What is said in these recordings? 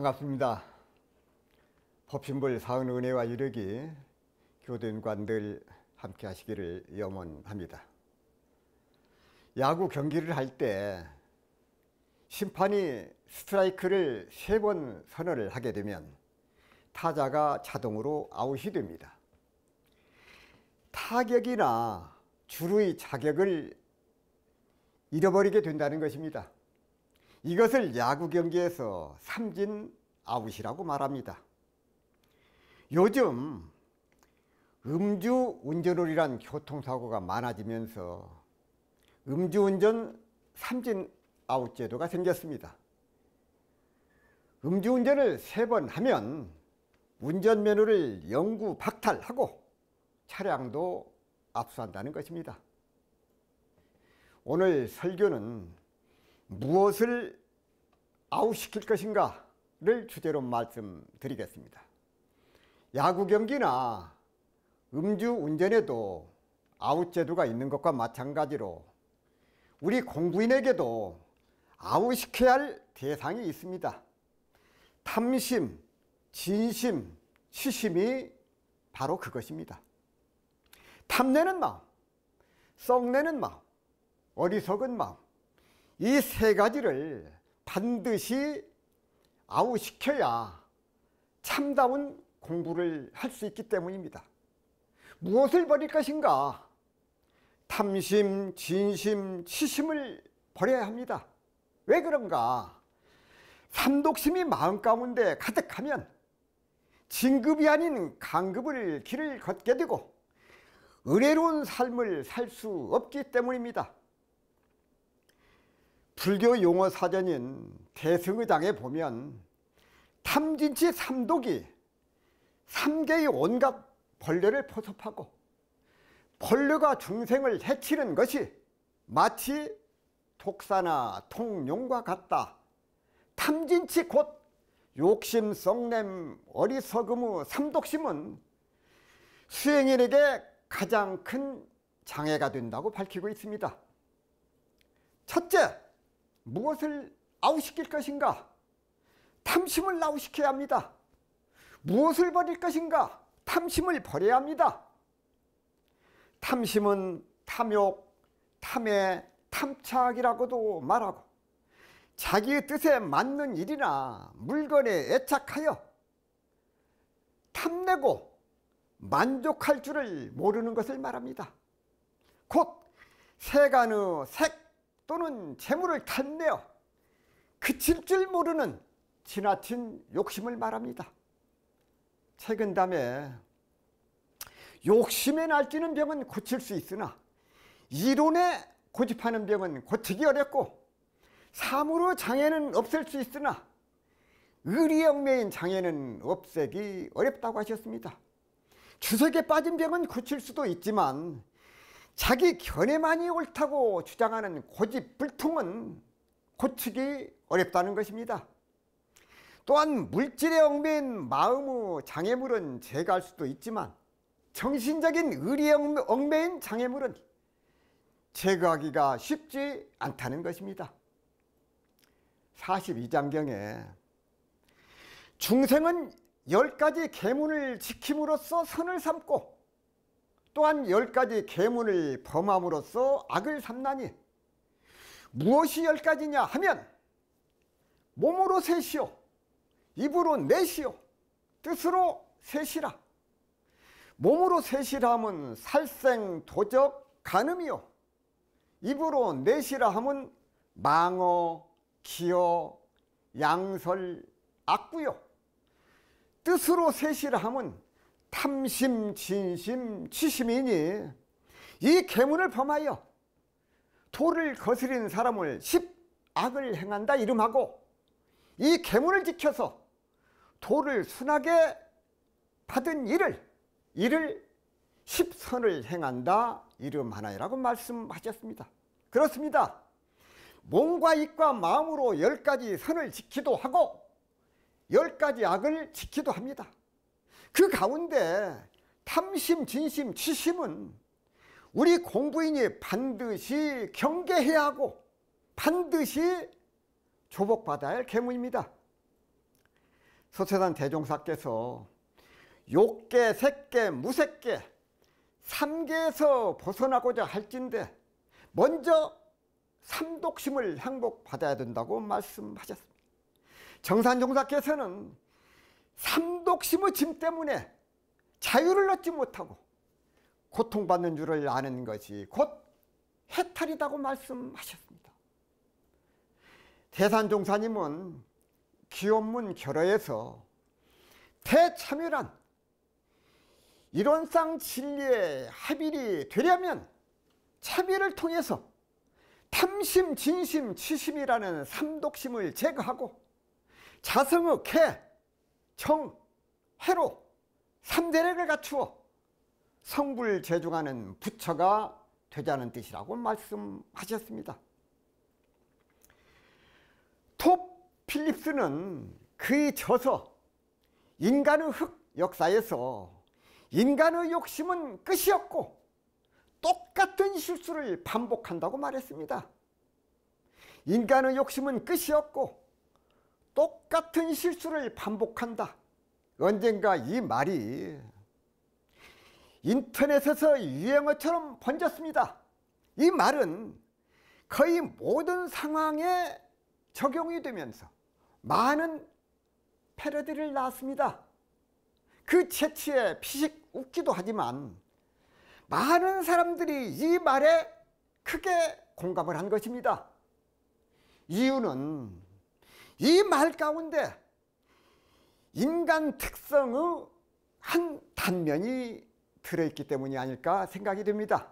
반갑습니다. 법신불 사은 은혜와 유력이 교도관들 함께 하시기를 염원합니다. 야구 경기를 할 때 심판이 스트라이크를 세 번 선언을 하게 되면 타자가 자동으로 아웃이 됩니다. 타격이나 주루의 자격을 잃어버리게 된다는 것입니다. 이것을 야구 경기에서 삼진 아웃이라고 말합니다. 요즘 음주 운전을 이란 교통사고가 많아지면서 음주운전 삼진 아웃 제도가 생겼습니다. 음주운전을 세 번 하면 운전면허를 영구 박탈하고 차량도 압수한다는 것입니다. 오늘 설교는 무엇을 아웃시킬 것인가를 주제로 말씀드리겠습니다. 야구 경기나 음주 운전에도 아웃 제도가 있는 것과 마찬가지로 우리 공부인에게도 아웃시켜야 할 대상이 있습니다. 탐심, 진심, 치심이 바로 그것입니다. 탐내는 마음, 썩내는 마음, 어리석은 마음, 이세 가지를 반드시 아웃시켜야 참다운 공부를 할 수 있기 때문입니다. 무엇을 버릴 것인가? 탐심, 진심, 치심을 버려야 합니다. 왜 그런가? 삼독심이 마음 가운데 가득하면 진급이 아닌 강급을 길을 걷게 되고 은혜로운 삶을 살 수 없기 때문입니다. 불교 용어 사전인 대승의당에 보면 탐진치 삼독이 삼계의 온갖 벌레를 포섭하고 벌레가 중생을 해치는 것이 마치 독사나 통용과 같다. 탐진치 곧 욕심, 성냄, 어리석음의 삼독심은 수행인에게 가장 큰 장애가 된다고 밝히고 있습니다. 첫째, 무엇을 아웃시킬 것인가? 탐심을 아웃시켜야 합니다. 무엇을 버릴 것인가? 탐심을 버려야 합니다. 탐심은 탐욕, 탐의 탐착이라고도 말하고 자기의 뜻에 맞는 일이나 물건에 애착하여 탐내고 만족할 줄을 모르는 것을 말합니다. 곧 세간의 색, 또는 재물을 탐내어 그칠 줄 모르는 지나친 욕심을 말합니다. 최근 담에 욕심에 날뛰는 병은 고칠 수 있으나 이론에 고집하는 병은 고치기 어렵고 사무로 장애는 없앨 수 있으나 의리의 얽매인 장애는 없애기 어렵다고 하셨습니다. 주석에 빠진 병은 고칠 수도 있지만 자기 견해만이 옳다고 주장하는 고집불통은 고치기 어렵다는 것입니다. 또한 물질에 얽매인 마음의 장애물은 제거할 수도 있지만 정신적인 의리에 얽매인 장애물은 제거하기가 쉽지 않다는 것입니다. 42장경에 중생은 1가지 계문을 지킴으로써 선을 삼고 또한 열 가지 계문을 범함으로써 악을 삼나니 무엇이 열 가지냐 하면 몸으로 셋이요 입으로 넷이요 뜻으로 셋이라 몸으로 셋이라 함은 살생, 도적, 간음이요 입으로 넷이라 함은 망어, 기어, 양설, 악구요 뜻으로 셋이라 함은 탐심, 진심, 치심이니 이 계문을 범하여 도를 거스린 사람을 십악을 행한다 이름하고 이 계문을 지켜서 도를 순하게 받은 일을 이를 십선을 행한다 이름하나이라고 말씀하셨습니다. 그렇습니다. 몸과 입과 마음으로 열 가지 선을 지키도 하고 열 가지 악을 지키도 합니다. 그 가운데 탐심, 진심, 치심은 우리 공부인이 반드시 경계해야 하고 반드시 조복받아야 할 계문입니다. 서세단 대종사께서 욕계, 색계, 무색계 삼계에서 벗어나고자 할진데 먼저 삼독심을 향복받아야 된다고 말씀하셨습니다. 정산종사께서는 삼독심의 짐 때문에 자유를 얻지 못하고 고통받는 줄을 아는 것이 곧해탈이다고 말씀하셨습니다. 대산종사님은 기원문 결허에서 대참여란 이론상 진리의 합일이 되려면 참여를 통해서 탐심, 진심, 치심이라는 삼독심을 제거하고 자성의 개, 정, 해로 삼대력을 갖추어 성불 제중하는 부처가 되자는 뜻이라고 말씀하셨습니다. 톱 필립스는 그의 저서 인간의 흑 역사에서 인간의 욕심은 끝이었고 똑같은 실수를 반복한다고 말했습니다. 인간의 욕심은 끝이었고 똑같은 실수를 반복한다. 언젠가 이 말이 인터넷에서 유행어처럼 번졌습니다. 이 말은 거의 모든 상황에 적용이 되면서 많은 패러디를 낳았습니다. 그 채취에 피식 웃기도 하지만 많은 사람들이 이 말에 크게 공감을 한 것입니다. 이유는 이말 가운데 인간 특성의 한 단면이 들어있기 때문이 아닐까 생각이 듭니다.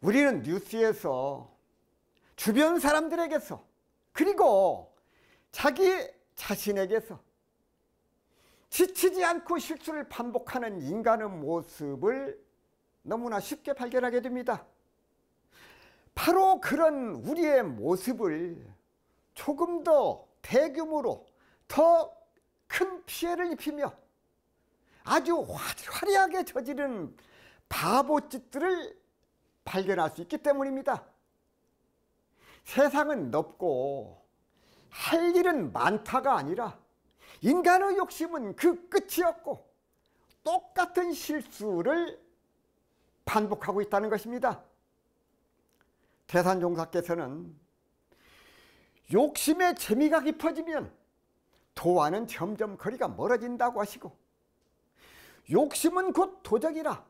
우리는 뉴스에서 주변 사람들에게서 그리고 자기 자신에게서 지치지 않고 실수를 반복하는 인간의 모습을 너무나 쉽게 발견하게 됩니다. 바로 그런 우리의 모습을 조금 더 대규모로 더 큰 피해를 입히며 아주 화려하게 저지른 바보짓들을 발견할 수 있기 때문입니다. 세상은 넓고 할 일은 많다가 아니라 인간의 욕심은 그 끝이었고 똑같은 실수를 반복하고 있다는 것입니다. 대산종사께서는 욕심의 재미가 깊어지면 도와는 점점 거리가 멀어진다고 하시고 욕심은 곧 도적이라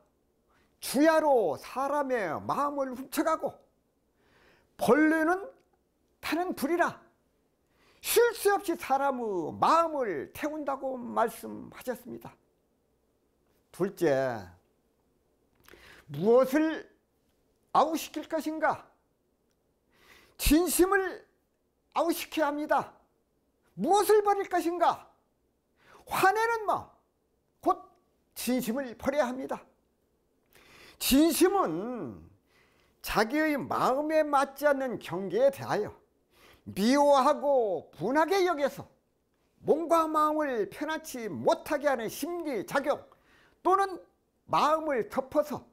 주야로 사람의 마음을 훔쳐가고 벌레는 타는 불이라 쉴새 없이 사람의 마음을 태운다고 말씀하셨습니다. 둘째, 무엇을 아웃시킬 것인가? 진심을 아웃시켜야 합니다. 무엇을 버릴 것인가? 화내는 마음, 곧 진심을 버려야 합니다. 진심은 자기의 마음에 맞지 않는 경계에 대하여 미워하고 분하게 여겨서 몸과 마음을 편하지 못하게 하는 심리작용 또는 마음을 덮어서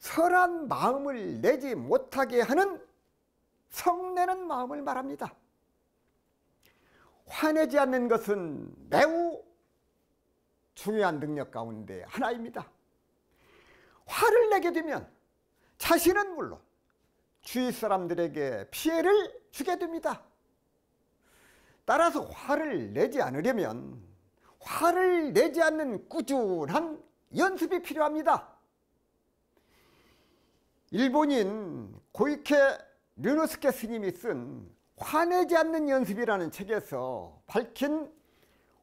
선한 마음을 내지 못하게 하는 성내는 마음을 말합니다. 화내지 않는 것은 매우 중요한 능력 가운데 하나입니다. 화를 내게 되면 자신은 물론 주위 사람들에게 피해를 주게 됩니다. 따라서 화를 내지 않으려면 화를 내지 않는 꾸준한 연습이 필요합니다. 일본인 고이케 류노스케 스님이 쓴 화내지 않는 연습이라는 책에서 밝힌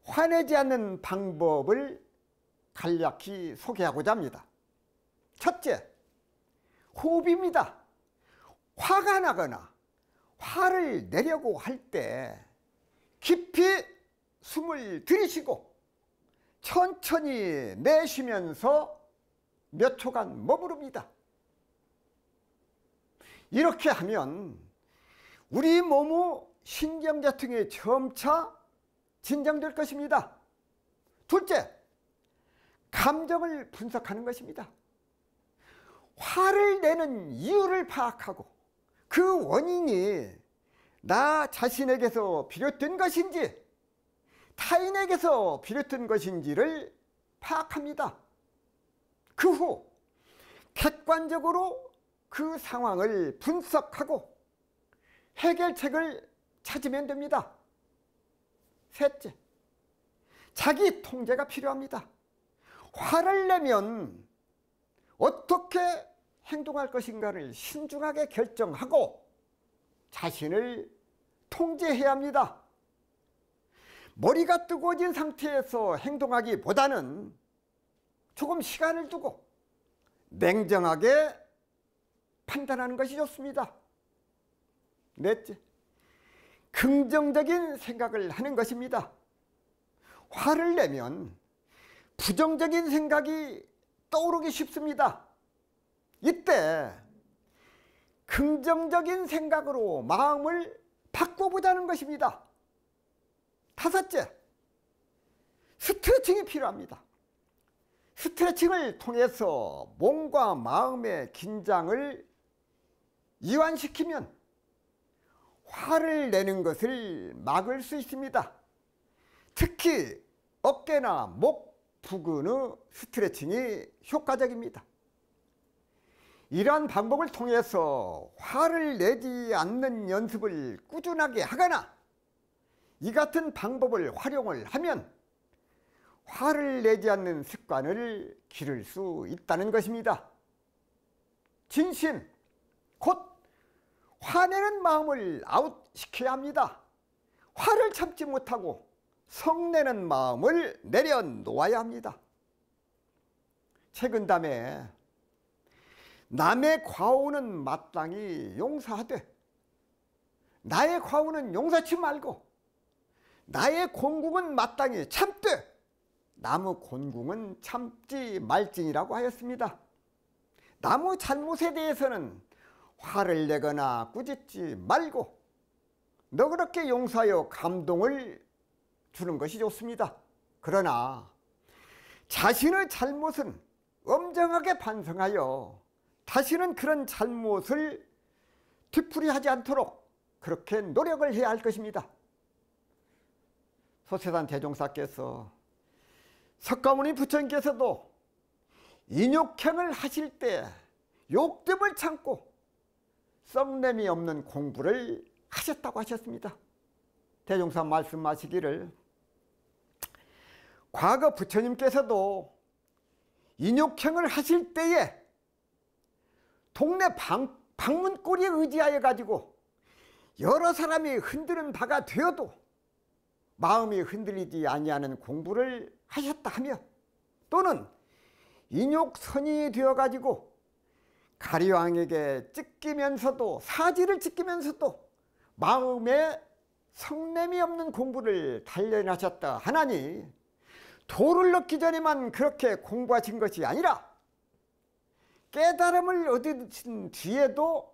화내지 않는 방법을 간략히 소개하고자 합니다. 첫째, 호흡입니다. 화가 나거나 화를 내려고 할 때 깊이 숨을 들이쉬고 천천히 내쉬면서 몇 초간 머무릅니다. 이렇게 하면 우리 몸의 신경자통이 점차 진정될 것입니다. 둘째, 감정을 분석하는 것입니다. 화를 내는 이유를 파악하고 그 원인이 나 자신에게서 비롯된 것인지 타인에게서 비롯된 것인지를 파악합니다. 그 후 객관적으로 그 상황을 분석하고 해결책을 찾으면 됩니다. 셋째, 자기 통제가 필요합니다. 화를 내면 어떻게 행동할 것인가를 신중하게 결정하고 자신을 통제해야 합니다. 머리가 뜨거워진 상태에서 행동하기보다는 조금 시간을 두고 냉정하게 판단하는 것이 좋습니다. 넷째, 긍정적인 생각을 하는 것입니다. 화를 내면 부정적인 생각이 떠오르기 쉽습니다. 이때 긍정적인 생각으로 마음을 바꿔보자는 것입니다. 다섯째, 스트레칭이 필요합니다. 스트레칭을 통해서 몸과 마음의 긴장을 이완시키면 화를 내는 것을 막을 수 있습니다. 특히 어깨나 목 부근의 스트레칭이 효과적입니다. 이러한 방법을 통해서 화를 내지 않는 연습을 꾸준하게 하거나 이 같은 방법을 활용을 하면 화를 내지 않는 습관을 기를 수 있다는 것입니다. 진심, 곧 화내는 마음을 아웃시켜야 합니다. 화를 참지 못하고 성내는 마음을 내려놓아야 합니다. 최근 담에 남의 과오는 마땅히 용서하되 나의 과오는 용서치 말고 나의 곤궁은 마땅히 참되 나무 곤궁은 참지 말지니라고 하였습니다. 나무 잘못에 대해서는 화를 내거나 꾸짖지 말고 너그럽게 용서하여 감동을 주는 것이 좋습니다. 그러나 자신의 잘못은 엄정하게 반성하여 다시는 그런 잘못을 뒤풀이하지 않도록 그렇게 노력을 해야 할 것입니다. 소세단 대종사께서 석가모니 부처님께서도 인욕행을 하실 때 욕됨을 참고 썩냄이 없는 공부를 하셨다고 하셨습니다. 대종사 말씀하시기를 과거 부처님께서도 인욕행을 하실 때에 동네 방, 방문골에 의지하여 가지고 여러 사람이 흔드는 바가 되어도 마음이 흔들리지 아니하는 공부를 하셨다 하며 또는 인욕선이 되어 가지고 가리왕에게 찢기면서도 사지를 찢기면서도 마음에 성냄이 없는 공부를 단련하셨다 하나니 도를 넣기 전에만 그렇게 공부하신 것이 아니라 깨달음을 얻으신 뒤에도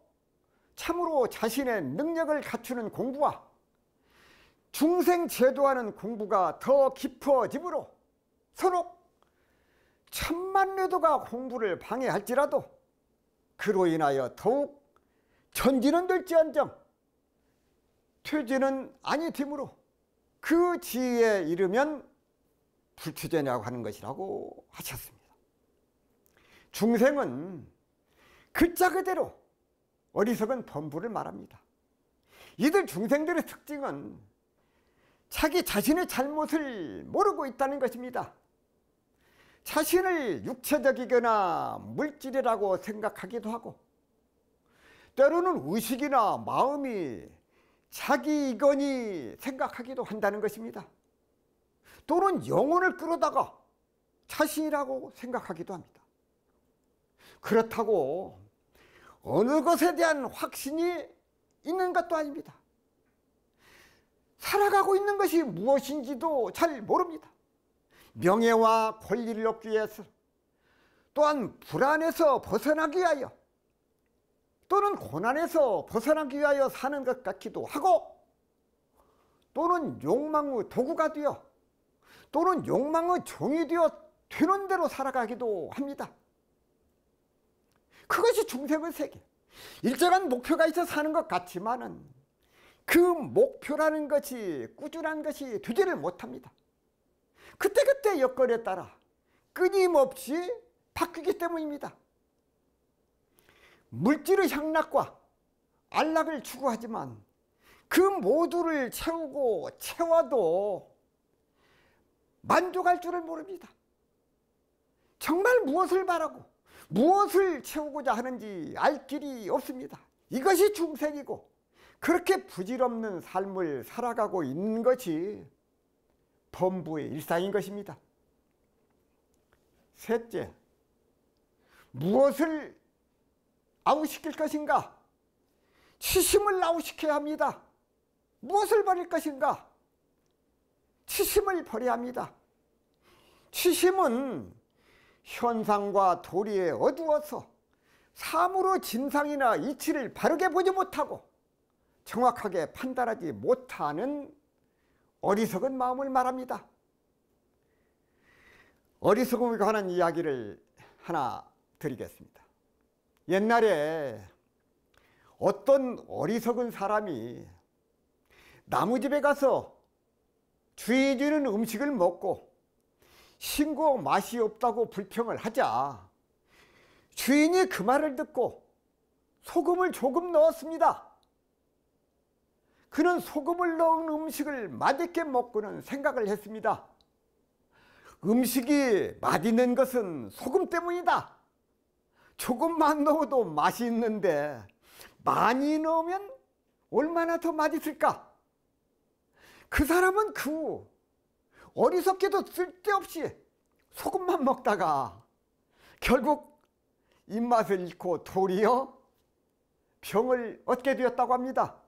참으로 자신의 능력을 갖추는 공부와 중생 제도하는 공부가 더 깊어지므로 서로 천만뇌도가 공부를 방해할지라도 그로 인하여 더욱 천지는 될지언정 퇴지는 아니됨으로 그 지에 이르면 불투제냐고 하는 것이라고 하셨습니다. 중생은 글자 그대로 어리석은 범부를 말합니다. 이들 중생들의 특징은 자기 자신의 잘못을 모르고 있다는 것입니다. 자신을 육체적이거나 물질이라고 생각하기도 하고 때로는 의식이나 마음이 자기이거니 생각하기도 한다는 것입니다. 또는 영혼을 끌어다가 자신이라고 생각하기도 합니다. 그렇다고 어느 것에 대한 확신이 있는 것도 아닙니다. 살아가고 있는 것이 무엇인지도 잘 모릅니다. 명예와 권리를 얻기 위해서 또한 불안에서 벗어나기 위하여 또는 고난에서 벗어나기 위하여 사는 것 같기도 하고 또는 욕망의 도구가 되어 또는 욕망의 종이 되어 되는 대로 살아가기도 합니다. 그것이 중생의 세계. 일정한 목표가 있어 사는 것 같지만은 그 목표라는 것이 꾸준한 것이 되지를 못합니다. 그때그때 여건에 따라 끊임없이 바뀌기 때문입니다. 물질의 향락과 안락을 추구하지만 그 모두를 채우고 채워도 만족할 줄을 모릅니다. 정말 무엇을 바라고 무엇을 채우고자 하는지 알 길이 없습니다. 이것이 중생이고 그렇게 부질없는 삶을 살아가고 있는 것이 범부의 일상인 것입니다. 셋째, 무엇을 아웃시킬 것인가? 치심을 아웃시켜야 합니다. 무엇을 버릴 것인가? 치심을 버려야 합니다. 치심은 현상과 도리에 어두워서 사무로 진상이나 이치를 바르게 보지 못하고 정확하게 판단하지 못하는 어리석은 마음을 말합니다. 어리석음에 관한 이야기를 하나 드리겠습니다. 옛날에 어떤 어리석은 사람이 나무집에 가서 주인 주는 음식을 먹고 신고 맛이 없다고 불평을 하자 주인이 그 말을 듣고 소금을 조금 넣었습니다. 그는 소금을 넣은 음식을 맛있게 먹고는 생각을 했습니다. 음식이 맛있는 것은 소금 때문이다. 조금만 넣어도 맛 있는데 많이 넣으면 얼마나 더 맛있을까? 그 사람은 그 후 어리석게도 쓸데없이 소금만 먹다가 결국 입맛을 잃고 도리어 병을 얻게 되었다고 합니다.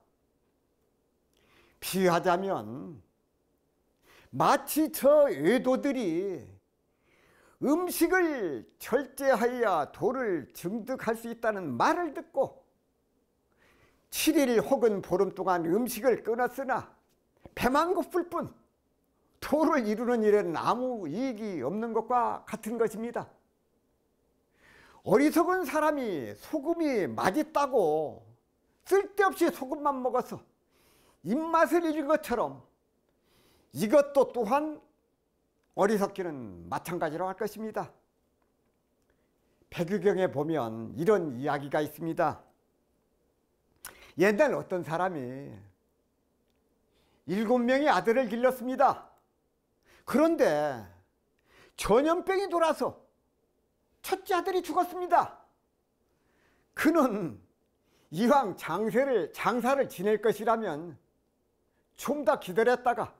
비하자면 마치 저 외도들이 음식을 절제하여 도를 증득할 수 있다는 말을 듣고 7일 혹은 보름 동안 음식을 끊었으나 배만 고플 뿐 도를 이루는 일에는 아무 이익이 없는 것과 같은 것입니다. 어리석은 사람이 소금이 맛있다고 쓸데없이 소금만 먹어서 입맛을 잃은 것처럼 이것도 또한 어리석기는 마찬가지로 할 것입니다. 백유경에 보면 이런 이야기가 있습니다. 옛날 어떤 사람이 일곱 명의 아들을 길렀습니다. 그런데 전염병이 돌아서 첫째 아들이 죽었습니다. 그는 이왕 장세를, 장사를 지낼 것이라면 좀더 기다렸다가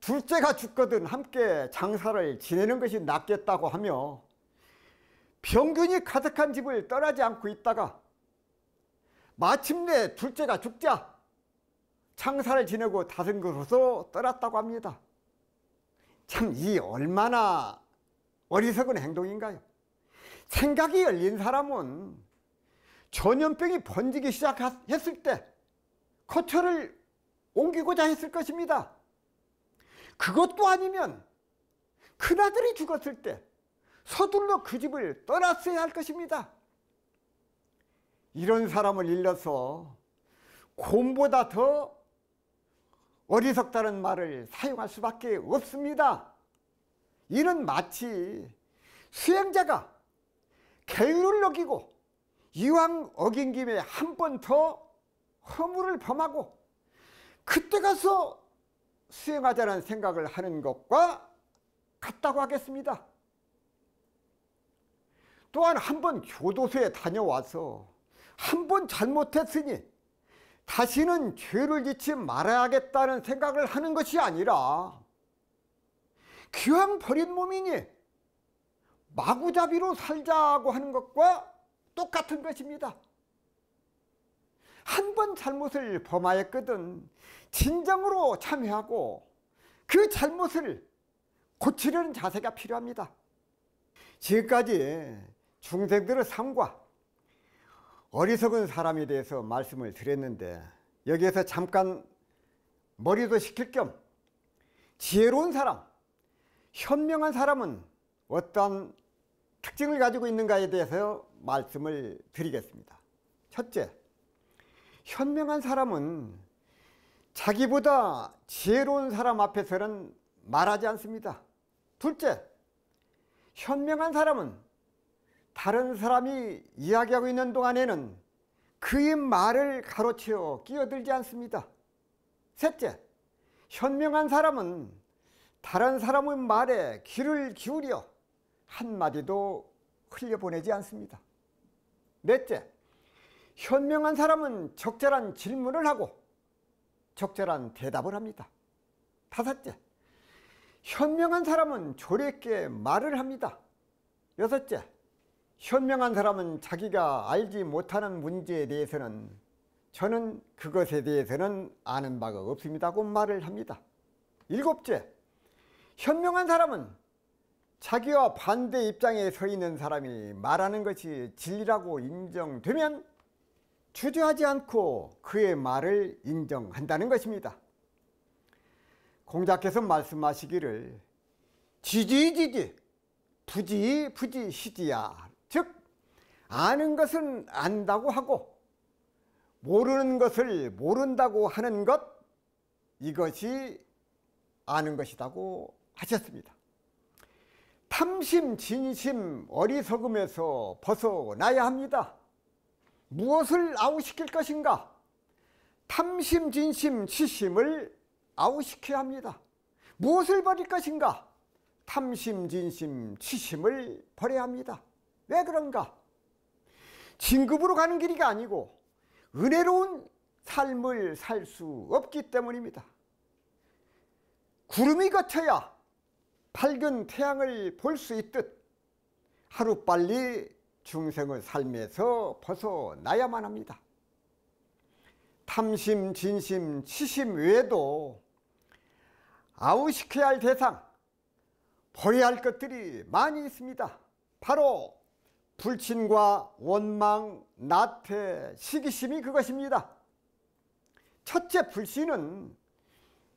둘째가 죽거든 함께 장사를 지내는 것이 낫겠다고 하며 병균이 가득한 집을 떠나지 않고 있다가 마침내 둘째가 죽자 장사를 지내고 다른 곳으로 떠났다고 합니다. 참 이 얼마나 어리석은 행동인가요? 생각이 열린 사람은 전염병이 번지기 시작했을 때 커처를 옮기고자 했을 것입니다. 그것도 아니면 큰아들이 죽었을 때 서둘러 그 집을 떠났어야 할 것입니다. 이런 사람을 일러서 곰보다 더 어리석다는 말을 사용할 수밖에 없습니다. 이는 마치 수행자가 계율을 어기고 이왕 어긴 김에 한 번 더 허물을 범하고 그때 가서 수행하자는 생각을 하는 것과 같다고 하겠습니다. 또한 한 번 교도소에 다녀와서 한 번 잘못했으니 다시는 죄를 짓지 말아야겠다는 생각을 하는 것이 아니라 기왕 버린 몸이니 마구잡이로 살자고 하는 것과 똑같은 것입니다. 한번 잘못을 범하였거든 진정으로 참회하고 그 잘못을 고치려는 자세가 필요합니다. 지금까지 중생들의 삶과 어리석은 사람에 대해서 말씀을 드렸는데 여기에서 잠깐 머리도 식힐 겸 지혜로운 사람, 현명한 사람은 어떠 특징을 가지고 있는가에 대해서 말씀을 드리겠습니다. 첫째, 현명한 사람은 자기보다 지혜로운 사람 앞에서는 말하지 않습니다. 둘째, 현명한 사람은 다른 사람이 이야기하고 있는 동안에는 그의 말을 가로채어 끼어들지 않습니다. 셋째, 현명한 사람은 다른 사람의 말에 귀를 기울여 한마디도 흘려보내지 않습니다. 넷째, 현명한 사람은 적절한 질문을 하고 적절한 대답을 합니다. 다섯째, 현명한 사람은 조리 있게 말을 합니다. 여섯째, 현명한 사람은 자기가 알지 못하는 문제에 대해서는 저는 그것에 대해서는 아는 바가 없습니다고 말을 합니다. 일곱째, 현명한 사람은 자기와 반대 입장에 서 있는 사람이 말하는 것이 진리라고 인정되면 주저하지 않고 그의 말을 인정한다는 것입니다. 공자께서 말씀하시기를 지지지지 부지부지시지야 즉 아는 것은 안다고 하고 모르는 것을 모른다고 하는 것 이것이 아는 것이라고 하셨습니다. 탐심, 진심, 어리석음에서 벗어나야 합니다. 무엇을 아웃시킬 것인가? 탐심, 진심, 치심을 아웃시켜야 합니다. 무엇을 버릴 것인가? 탐심, 진심, 치심을 버려야 합니다. 왜 그런가? 진급으로 가는 길이 아니고 은혜로운 삶을 살 수 없기 때문입니다. 구름이 걷혀야 밝은 태양을 볼 수 있듯 하루빨리 중생의 삶에서 벗어나야만 합니다. 탐심, 진심, 치심 외에도 아우시켜야 할 대상, 버려야 할 것들이 많이 있습니다. 바로 불친과 원망, 나태, 시기심이 그것입니다. 첫째 불신은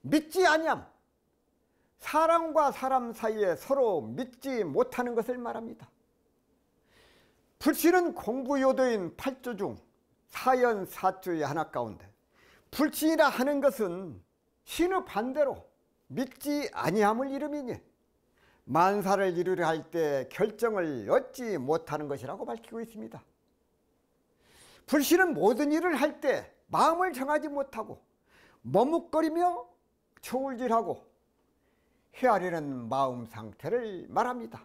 믿지 아니함, 사람과 사람 사이에 서로 믿지 못하는 것을 말합니다. 불치는 공부 요도인 8조 중 사연 4조의 하나 가운데 불치라 하는 것은 신의 반대로 믿지 아니함을 이름이니 만사를 이루려 할 때 결정을 얻지 못하는 것이라고 밝히고 있습니다. 불신은 모든 일을 할 때 마음을 정하지 못하고 머뭇거리며 초울질하고 헤아리는 마음 상태를 말합니다.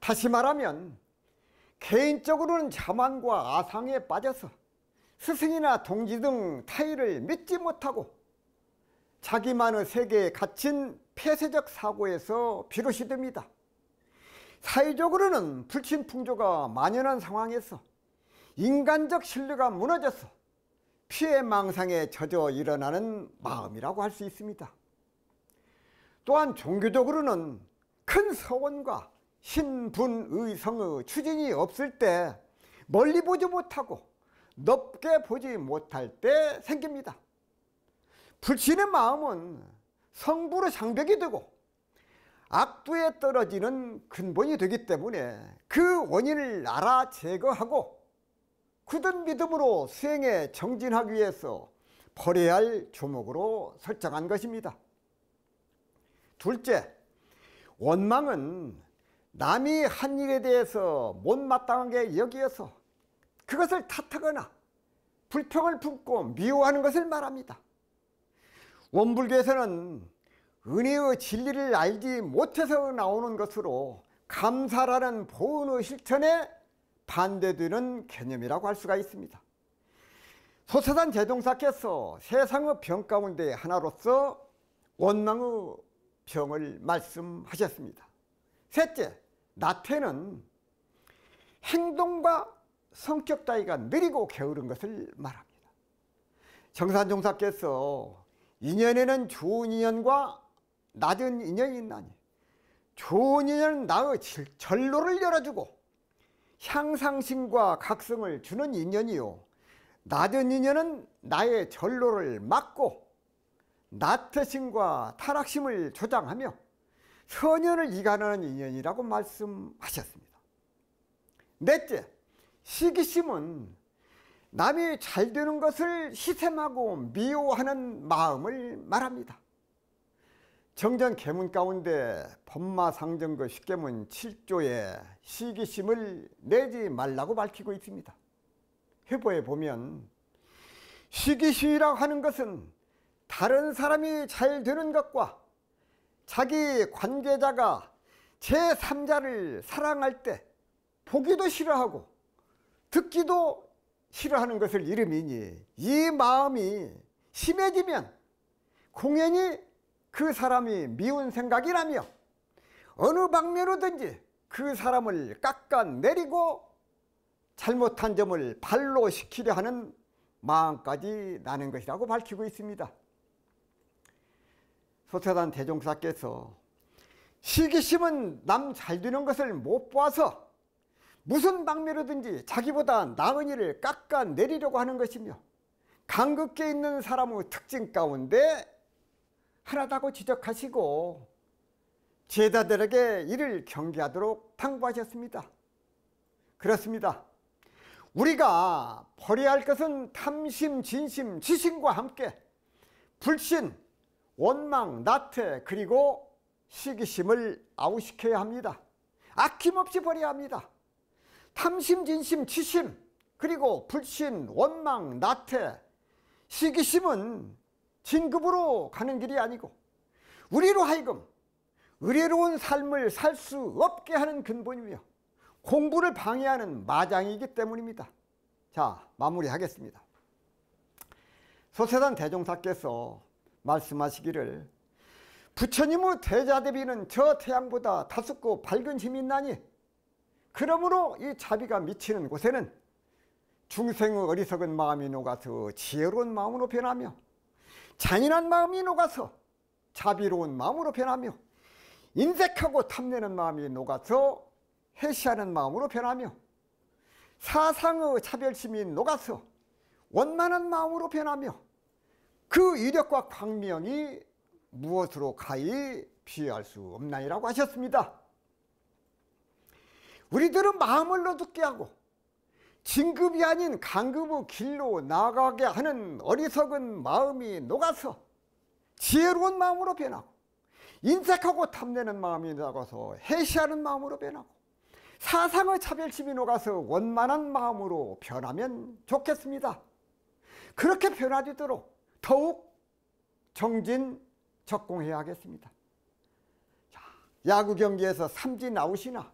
다시 말하면 개인적으로는 자만과 아상에 빠져서 스승이나 동지 등 타의를 믿지 못하고 자기만의 세계에 갇힌 폐쇄적 사고에서 비롯이 됩니다. 사회적으로는 불친풍조가 만연한 상황에서 인간적 신뢰가 무너져서 피해망상에 젖어 일어나는 마음이라고 할 수 있습니다. 또한 종교적으로는 큰 서원과 신분의 성의 추진이 없을 때 멀리 보지 못하고 높게 보지 못할 때 생깁니다. 불신의 마음은 성부로 장벽이 되고 악도에 떨어지는 근본이 되기 때문에 그 원인을 알아 제거하고 굳은 믿음으로 수행에 정진하기 위해서 버려야 할 조목으로 설정한 것입니다. 둘째, 원망은 남이 한 일에 대해서 못마땅한게 여기어서 그것을 탓하거나 불평을 품고 미워하는 것을 말합니다. 원불교에서는 은혜의 진리를 알지 못해서 나오는 것으로 감사라는 보은의 실천에 반대되는 개념이라고 할 수가 있습니다. 소사단 제동사께서 세상의 병 가운데 하나로서 원망의 병을 말씀하셨습니다. 셋째, 나태는 행동과 성격 따위가 느리고 게으른 것을 말합니다. 정산 종사께서 인연에는 좋은 인연과 낮은 인연이 있나니 좋은 인연은 나의 절로를 열어주고 향상심과 각성을 주는 인연이요 낮은 인연은 나의 절로를 막고 나태심과 타락심을 조장하며 선연을 이간하는 인연이라고 말씀하셨습니다. 넷째, 시기심은 남이 잘 되는 것을 시샘하고 미워하는 마음을 말합니다. 정전 계문 가운데 법마상정거 십계문 7조에 시기심을 내지 말라고 밝히고 있습니다. 회보에 보면 시기심이라고 하는 것은 다른 사람이 잘 되는 것과 자기 관계자가 제3자를 사랑할 때 보기도 싫어하고 듣기도 싫어하는 것을 이름이니 이 마음이 심해지면 공연히 그 사람이 미운 생각이라며 어느 방면으로든지 그 사람을 깎아내리고 잘못한 점을 발로 시키려 하는 마음까지 나는 것이라고 밝히고 있습니다. 소태단 대종사께서 시기심은 남잘 되는 것을 못 보아서 무슨 방면로든지 자기보다 나은 이를 깎아내리려고 하는 것이며 강극에 있는 사람의 특징 가운데 하나다고 지적하시고 제자들에게 이를 경계하도록 당부하셨습니다. 그렇습니다. 우리가 버려야 할 것은 탐심, 진심, 지심과 함께 불신, 원망, 나태 그리고 시기심을 아웃시켜야 합니다. 아낌없이 버려야 합니다. 탐심, 진심, 치심 그리고 불신, 원망, 나태, 시기심은 진급으로 가는 길이 아니고 우리로 하여금 의로운 삶을 살 수 없게 하는 근본이며 공부를 방해하는 마장이기 때문입니다. 자 마무리하겠습니다. 소세단 대종사께서 말씀하시기를 부처님의 대자대비는 저 태양보다 다섯고 밝은 힘이 있나니 그러므로 이 자비가 미치는 곳에는 중생의 어리석은 마음이 녹아서 지혜로운 마음으로 변하며 잔인한 마음이 녹아서 자비로운 마음으로 변하며 인색하고 탐내는 마음이 녹아서 해시하는 마음으로 변하며 사상의 차별심이 녹아서 원만한 마음으로 변하며 그 이력과 광명이 무엇으로 가히 피할수 없나이라고 하셨습니다. 우리들은 마음을 어둡게 하고 진급이 아닌 강급의 길로 나가게 하는 어리석은 마음이 녹아서 지혜로운 마음으로 변하고 인색하고 탐내는 마음이 나가서 해시하는 마음으로 변하고 사상의 차별심이 녹아서 원만한 마음으로 변하면 좋겠습니다. 그렇게 변하지도록 더욱 정진적공해야 하겠습니다. 야구 경기에서 삼진 아웃이나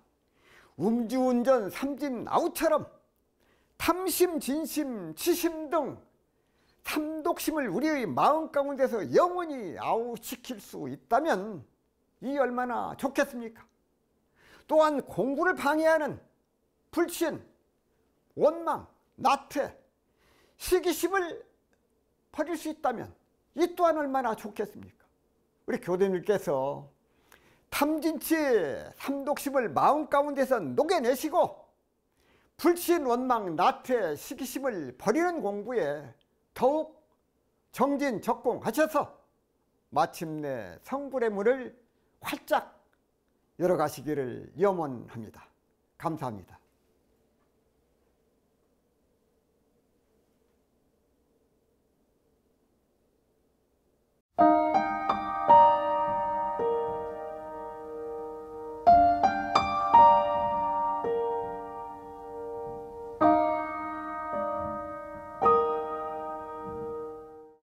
음주운전 삼진 아웃처럼 탐심, 진심, 치심 등 탐독심을 우리의 마음 가운데서 영원히 아웃시킬 수 있다면 이 얼마나 좋겠습니까? 또한 공부를 방해하는 불신, 원망, 나태, 시기심을 버릴 수 있다면 이 또한 얼마나 좋겠습니까? 우리 교대님께서 탐진치 삼독심을 마음 가운데서 녹여내시고 불신 원망 나태 시기심을 버리는 공부에 더욱 정진적공하셔서 마침내 성불의 문을 활짝 열어가시기를 염원합니다. 감사합니다. Thank you.